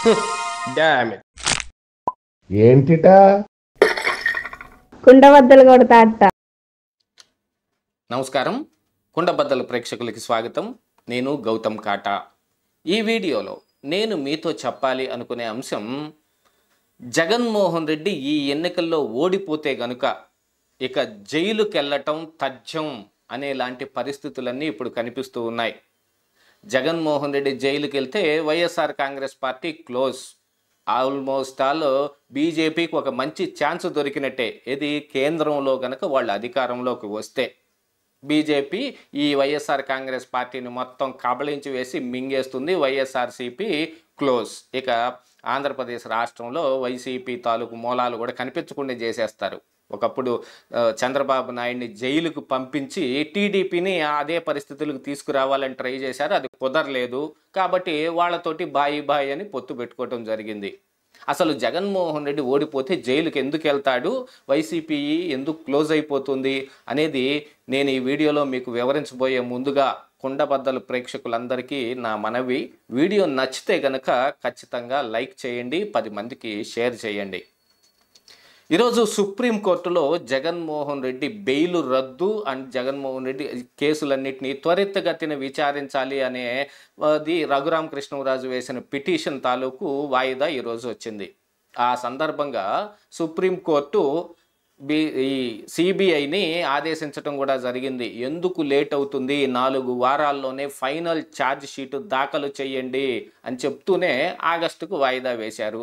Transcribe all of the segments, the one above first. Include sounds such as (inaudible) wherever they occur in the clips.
(laughs) ఏంటిటా కుండబద్దలు కొడతా అట్ట నమస్కారం కుండబద్దలు ప్రేక్షకులకి స్వాగతం నేను గౌతమ్ కాటా ఈ వీడియోలో నేను మీతో చెప్పాలి అనుకునే అంశం జగన్మోహన్ రెడ్డి ఈ ఎన్నికల్లో ఓడిపోతే గనుక ఇక జైలుకెళ్ళటం తథ్యం అనే లాంటి పరిస్థితులన్నీ ఇప్పుడు కనిపిస్తూ ఉన్నాయి జగన్మోహన్ రెడ్డి జైలుకి వెళ్తే YSR Congress party close almost all బీజేపీకి ఒక మంచి ఛాన్స్ దొరికినట్టే ఇది కేంద్రంలో కనుక వాళ్ళు అధికారంలోకి వస్తే బీజేపీ ఈ వైఎస్ఆర్ కాంగ్రెస్ పార్టీని మొత్తం కబళించి వేసి మింగేస్తుంది వైఎస్ఆర్సీపీ క్లోజ్ ఇక ఆంధ్రప్రదేశ్ రాష్ట్రంలో వైసీపీ తాలూకు మూలాలు కూడా కనిపించకుండా చేసేస్తారు ఒకప్పుడు చంద్రబాబు నాయుడిని జైలుకు పంపించి టీడీపీని అదే పరిస్థితులకు తీసుకురావాలని ట్రై చేశారు అది కుదరలేదు కాబట్టి వాళ్ళతోటి బాయి బాయి అని పొత్తు పెట్టుకోవటం జరిగింది అసలు జగన్మోహన్ రెడ్డి ఓడిపోతే జైలుకి ఎందుకు వెళ్తాడు వైసీపీ ఎందుకు క్లోజ్ అయిపోతుంది అనేది నేను ఈ వీడియోలో మీకు వివరించబోయే ముందుగా కుండబద్దలు ప్రేక్షకులందరికీ నా మనవి వీడియో నచ్చితే గనక ఖచ్చితంగా లైక్ చేయండి పది మందికి షేర్ చేయండి ఈరోజు సుప్రీంకోర్టులో జగన్మోహన్ రెడ్డి బెయిలు రద్దు అండ్ జగన్మోహన్ రెడ్డి కేసులన్నింటినీ త్వరితగతిన విచారించాలి అనే అది రఘురామ కృష్ణరాజు వేసిన పిటిషన్ తాలూకు వాయిదా ఈరోజు వచ్చింది ఆ సందర్భంగా సుప్రీంకోర్టు బి ఈ సిబిఐని ఆదేశించడం కూడా జరిగింది ఎందుకు లేట్ అవుతుంది నాలుగు వారాల్లోనే ఫైనల్ ఛార్జ్ షీటు దాఖలు చేయండి అని చెప్తూనే ఆగస్టుకు వాయిదా వేశారు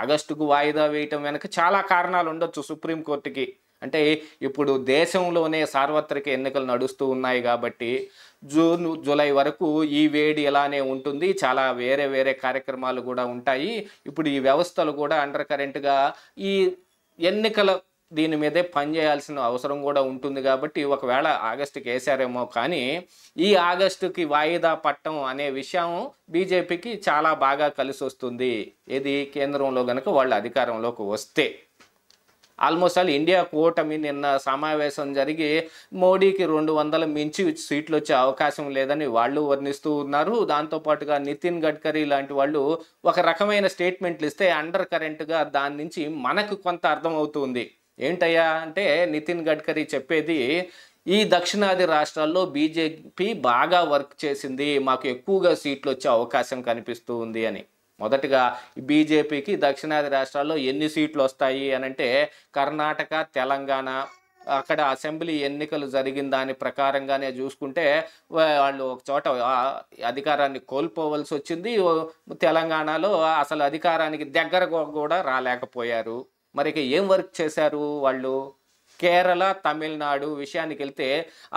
ఆగస్టుకు వాయిదా వేయటం వెనక చాలా కారణాలు ఉండొచ్చు సుప్రీంకోర్టుకి అంటే ఇప్పుడు దేశంలోనే సార్వత్రిక ఎన్నికలు నడుస్తూ ఉన్నాయి కాబట్టి జూన్ జూలై వరకు ఈ వేడి ఇలానే ఉంటుంది చాలా వేరే వేరే కార్యక్రమాలు కూడా ఉంటాయి ఇప్పుడు ఈ వ్యవస్థలు కూడా అండర్ కరెంట్గా ఈ ఎన్నికల దీని మీదే చేయాల్సిన అవసరం కూడా ఉంటుంది కాబట్టి ఒకవేళ ఆగస్టుకి వేశారేమో కానీ ఈ ఆగస్టుకి వాయిదా పట్టం అనే విషయం బీజేపీకి చాలా బాగా కలిసి వస్తుంది ఇది కేంద్రంలో కనుక వాళ్ళు అధికారంలోకి వస్తే ఆల్మోస్ట్ ఆల్ ఇండియా కూటమి నిన్న సమావేశం జరిగి మోడీకి రెండు వందల మించి సీట్లు వచ్చే అవకాశం లేదని వాళ్ళు వర్ణిస్తూ ఉన్నారు దాంతోపాటుగా నితిన్ గడ్కరీ లాంటి వాళ్ళు ఒక రకమైన స్టేట్మెంట్లు ఇస్తే అండర్ కరెంట్గా దాని నుంచి మనకు కొంత అర్థమవుతుంది ఏంటయ్యా అంటే నితిన్ గడ్కరీ చెప్పేది ఈ దక్షిణాది రాష్ట్రాల్లో బీజేపీ బాగా వర్క్ చేసింది మాకు ఎక్కువగా సీట్లు వచ్చే అవకాశం కనిపిస్తూ ఉంది అని మొదటగా బీజేపీకి దక్షిణాది రాష్ట్రాల్లో ఎన్ని సీట్లు వస్తాయి అని అంటే కర్ణాటక తెలంగాణ అక్కడ అసెంబ్లీ ఎన్నికలు జరిగిన దాని ప్రకారంగానే చూసుకుంటే వాళ్ళు ఒక చోట అధికారాన్ని కోల్పోవలసి వచ్చింది తెలంగాణలో అసలు అధికారానికి దగ్గర కూడా రాలేకపోయారు మరి ఇక ఏం వర్క్ చేశారు వాళ్ళు కేరళ తమిళనాడు విషయానికి వెళ్తే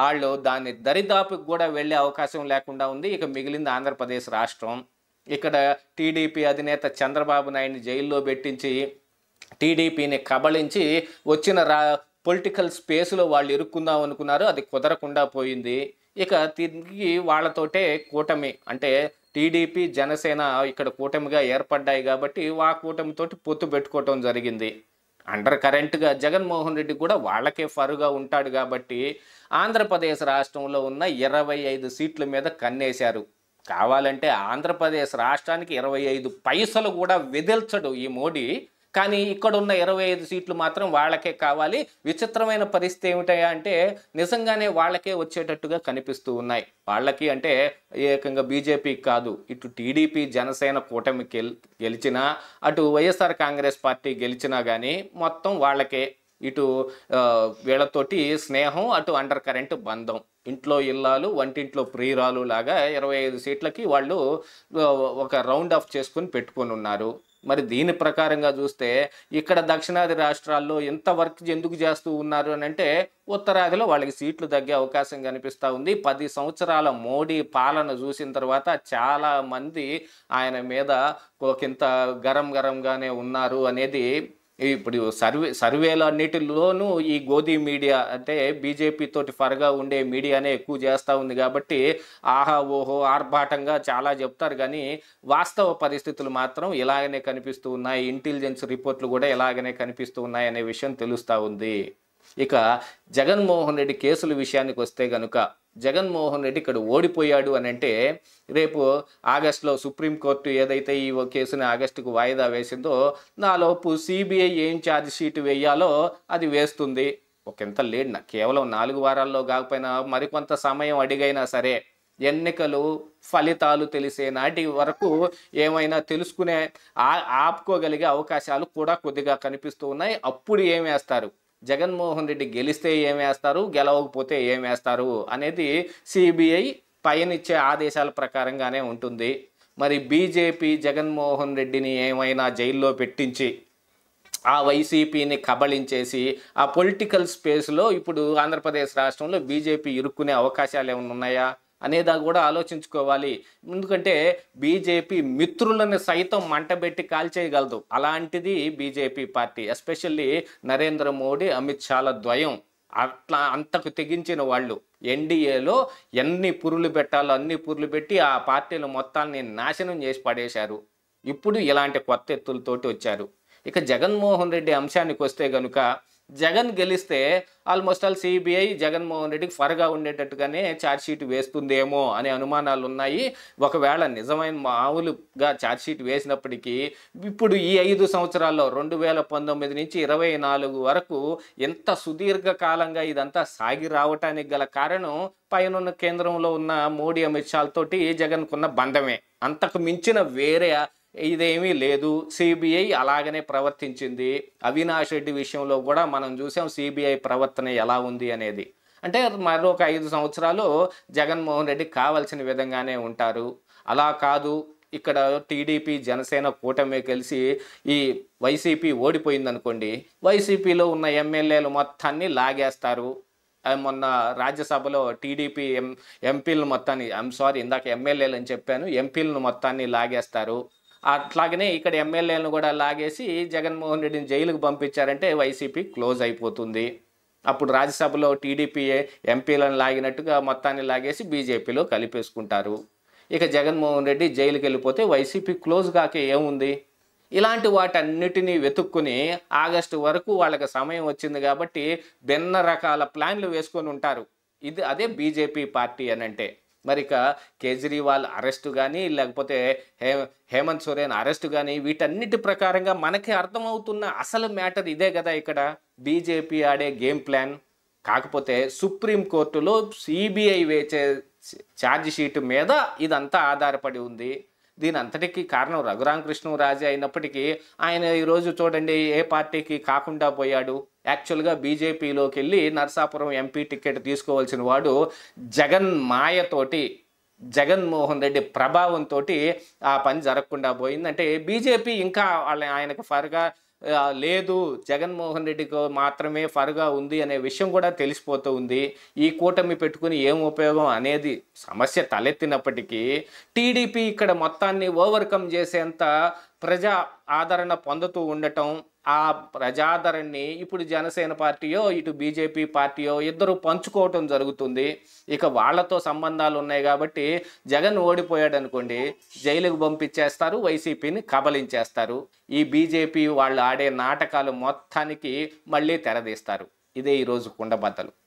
వాళ్ళు దాన్ని దరిదాపుకి కూడా వెళ్ళే అవకాశం లేకుండా ఉంది ఇక మిగిలింది ఆంధ్రప్రదేశ్ రాష్ట్రం ఇక్కడ టీడీపీ అధినేత చంద్రబాబు నాయుడిని జైల్లో పెట్టించి టీడీపీని కబళించి వచ్చిన రా పొలిటికల్ స్పేస్లో వాళ్ళు ఇరుక్కుందాం అనుకున్నారు అది కుదరకుండా పోయింది ఇక తిరిగి వాళ్ళతోటే కూటమి అంటే టీడీపీ జనసేన ఇక్కడ కూటమిగా ఏర్పడ్డాయి కాబట్టి ఆ కూటమితోటి పొత్తు పెట్టుకోవటం జరిగింది అండర్ కరెంట్గా జగన్మోహన్ రెడ్డి కూడా వాళ్ళకే ఫరుగా ఉంటాడు కాబట్టి ఆంధ్రప్రదేశ్ రాష్ట్రంలో ఉన్న ఇరవై ఐదు సీట్ల మీద కన్నేశారు కావాలంటే ఆంధ్రప్రదేశ్ రాష్ట్రానికి ఇరవై ఐదు పైసలు కూడా వెదిల్చడు ఈ మోడీ కానీ ఇక్కడ ఉన్న ఇరవై ఐదు సీట్లు మాత్రం వాళ్ళకే కావాలి విచిత్రమైన పరిస్థితి ఏమిటయా అంటే నిజంగానే వాళ్ళకే వచ్చేటట్టుగా కనిపిస్తూ ఉన్నాయి వాళ్ళకి అంటే ఏకంగా బీజేపీ కాదు ఇటు టీడీపీ జనసేన కూటమి గెలిచినా అటు వైఎస్ఆర్ కాంగ్రెస్ పార్టీ గెలిచినా కానీ మొత్తం వాళ్ళకే ఇటు వీళ్ళతోటి స్నేహం అటు అండర్ కరెంట్ బంధం ఇంట్లో ఇల్లాలు వంటింట్లో ప్రియురాలు లాగా ఇరవై ఐదు సీట్లకి వాళ్ళు ఒక రౌండ్ ఆఫ్ చేసుకుని పెట్టుకొని ఉన్నారు మరి దీని ప్రకారంగా చూస్తే ఇక్కడ దక్షిణాది రాష్ట్రాల్లో ఎంత వర్క్ ఎందుకు చేస్తూ ఉన్నారు అని అంటే ఉత్తరాదిలో వాళ్ళకి సీట్లు తగ్గే అవకాశం కనిపిస్తూ ఉంది పది సంవత్సరాల మోడీ పాలన చూసిన తర్వాత చాలా మంది ఆయన మీద ఒకంత గరం గరంగానే ఉన్నారు అనేది ఇప్పుడు సర్వే సర్వేలన్నిటిలోనూ ఈ గోధీ మీడియా అంటే బీజేపీ తోటి ఫరగా ఉండే మీడియానే ఎక్కువ చేస్తూ ఉంది కాబట్టి ఆహా ఓహో ఆర్భాటంగా చాలా చెప్తారు కానీ వాస్తవ పరిస్థితులు మాత్రం ఇలాగనే కనిపిస్తూ ఉన్నాయి ఇంటెలిజెన్స్ రిపోర్ట్లు కూడా ఇలాగనే కనిపిస్తూ ఉన్నాయి అనే విషయం తెలుస్తూ ఉంది ఇక జగన్మోహన్ రెడ్డి కేసుల విషయానికి వస్తే గనుక జగన్మోహన్ రెడ్డి ఇక్కడ ఓడిపోయాడు అని అంటే రేపు ఆగస్టులో సుప్రీంకోర్టు ఏదైతే ఈ కేసుని ఆగస్టుకు వాయిదా వేసిందో నాలోపు సిబిఐ ఏం ఛార్జ్ షీట్ వేయాలో అది వేస్తుంది ఎంత లేడు కేవలం నాలుగు వారాల్లో కాకపోయినా మరికొంత సమయం అడిగైనా సరే ఎన్నికలు ఫలితాలు తెలిసే నాటి వరకు ఏమైనా తెలుసుకునే ఆపుకోగలిగే అవకాశాలు కూడా కొద్దిగా కనిపిస్తూ ఉన్నాయి అప్పుడు ఏం వేస్తారు జగన్మోహన్ రెడ్డి గెలిస్తే ఏం వేస్తారు గెలవకపోతే ఏం వేస్తారు అనేది సిబిఐ పయనిచ్చే ఆదేశాల ప్రకారంగానే ఉంటుంది మరి బీజేపీ జగన్మోహన్ రెడ్డిని ఏమైనా జైల్లో పెట్టించి ఆ వైసీపీని కబళించేసి ఆ పొలిటికల్ స్పేస్లో ఇప్పుడు ఆంధ్రప్రదేశ్ రాష్ట్రంలో బీజేపీ ఇరుక్కునే అవకాశాలు ఏమైనా ఉన్నాయా అనేదా కూడా ఆలోచించుకోవాలి ఎందుకంటే బీజేపీ మిత్రులను సైతం మంటబెట్టి కాల్చేయగలదు అలాంటిది BJP party especially Narendra Modi Amit షాల ద్వయం అట్లా అంతకు తెగించిన వాళ్ళు ఎన్డీఏలో ఎన్ని పురులు పెట్టాలో అన్ని పురులు పెట్టి ఆ పార్టీలు మొత్తాన్ని నాశనం చేసి పడేశారు ఇప్పుడు ఇలాంటి కొత్త ఎత్తులతోటి వచ్చారు ఇక జగన్మోహన్ రెడ్డి అంశానికి వస్తే గనుక జగన్ గెలిస్తే ఆల్మోస్ట్ ఆల్ సిబిఐ జగన్మోహన్ రెడ్డికి త్వరగా ఉండేటట్టుగానే ఛార్జ్షీట్ వేస్తుందేమో అనే అనుమానాలు ఉన్నాయి ఒకవేళ నిజమైన మామూలుగా ఛార్జ్షీట్ వేసినప్పటికీ ఇప్పుడు ఈ ఐదు సంవత్సరాల్లో రెండు వేల పంతొమ్మిది నుంచి ఇరవై నాలుగు వరకు ఎంత సుదీర్ఘకాలంగా ఇదంతా సాగి రావటానికి గల కారణం పైన కేంద్రంలో ఉన్న మోడీ అమిత్ షాతోటి జగన్కున్న బంధమే అంతకు మించిన వేరే ఇదేమీ లేదు సిబిఐ అలాగనే ప్రవర్తించింది అవినాష్ రెడ్డి విషయంలో కూడా మనం చూసాం సిబిఐ ప్రవర్తన ఎలా ఉంది అనేది అంటే మరొక ఐదు సంవత్సరాలు జగన్మోహన్ రెడ్డి కావాల్సిన విధంగానే ఉంటారు అలా కాదు ఇక్కడ టీడీపీ జనసేన కూటమి కలిసి ఈ వైసీపీ ఓడిపోయిందనుకోండి వైసీపీలో ఉన్న ఎమ్మెల్యేలు మొత్తాన్ని లాగేస్తారు మొన్న రాజ్యసభలో టీడీపీ ఎం ఎంపీలను మొత్తాన్ని ఐమ్ సారీ ఇందాక ఎమ్మెల్యేలు అని చెప్పాను ఎంపీలను మొత్తాన్ని లాగేస్తారు అట్లాగనే ఇక్కడ ఎమ్మెల్యేలను కూడా లాగేసి జగన్మోహన్ రెడ్డిని జైలుకు పంపించారంటే వైసీపీ క్లోజ్ అయిపోతుంది అప్పుడు రాజ్యసభలో టీడీపీ ఎంపీలను లాగినట్టుగా మొత్తాన్ని లాగేసి బీజేపీలో కలిపేసుకుంటారు ఇక జగన్మోహన్ రెడ్డి జైలుకి వెళ్ళిపోతే వైసీపీ క్లోజ్ కాక ఏముంది ఇలాంటి వాటన్నిటినీ వెతుక్కుని ఆగస్టు వరకు వాళ్ళకి సమయం వచ్చింది కాబట్టి భిన్న రకాల ప్లాన్లు వేసుకొని ఉంటారు ఇది అదే బీజేపీ పార్టీ అని అంటే మరిక కేజ్రీవాల్ అరెస్టు కానీ లేకపోతే హే హేమంత్ సోరేన్ అరెస్టు కానీ వీటన్నిటి ప్రకారంగా మనకి అర్థమవుతున్న అసలు మ్యాటర్ ఇదే కదా ఇక్కడ బీజేపీ ఆడే గేమ్ ప్లాన్ కాకపోతే సుప్రీంకోర్టులో సిబిఐ వేచే ఛార్జ్ షీట్ మీద ఇదంతా ఆధారపడి ఉంది దీని అంతటికీ కారణం రఘురామకృష్ణరాజే అయినప్పటికీ ఆయన ఈరోజు చూడండి ఏ పార్టీకి కాకుండా పోయాడు యాక్చువల్గా బీజేపీలోకి వెళ్ళి నరసాపురం ఎంపీ టికెట్ తీసుకోవాల్సిన వాడు జగన్ మాయతోటి జగన్మోహన్ రెడ్డి ప్రభావంతో ఆ పని జరగకుండా పోయిందంటే బీజేపీ ఇంకా వాళ్ళ ఆయనకు ఫర్గా లేదు జగన్మోహన్ రెడ్డికి మాత్రమే ఫరుగా ఉంది అనే విషయం కూడా తెలిసిపోతూ ఉంది ఈ కూటమి పెట్టుకుని ఏం ఉపయోగం అనేది సమస్య తలెత్తినప్పటికీ టీడీపీ ఇక్కడ మొత్తాన్ని ఓవర్కమ్ చేసేంత ప్రజా ఆదరణ పొందుతూ ఉండటం ఆ ప్రజాదరణని ఇప్పుడు జనసేన పార్టీయో ఇటు బీజేపీ పార్టీయో ఇద్దరు పంచుకోవటం జరుగుతుంది ఇక వాళ్లతో సంబంధాలు ఉన్నాయి కాబట్టి జగన్ ఓడిపోయాడు అనుకోండి జైలుకు పంపించేస్తారు వైసీపీని కబలించేస్తారు ఈ బీజేపీ వాళ్ళు ఆడే నాటకాలు మొత్తానికి మళ్ళీ తెరదీస్తారు ఇదే ఈరోజు కుండబద్దలు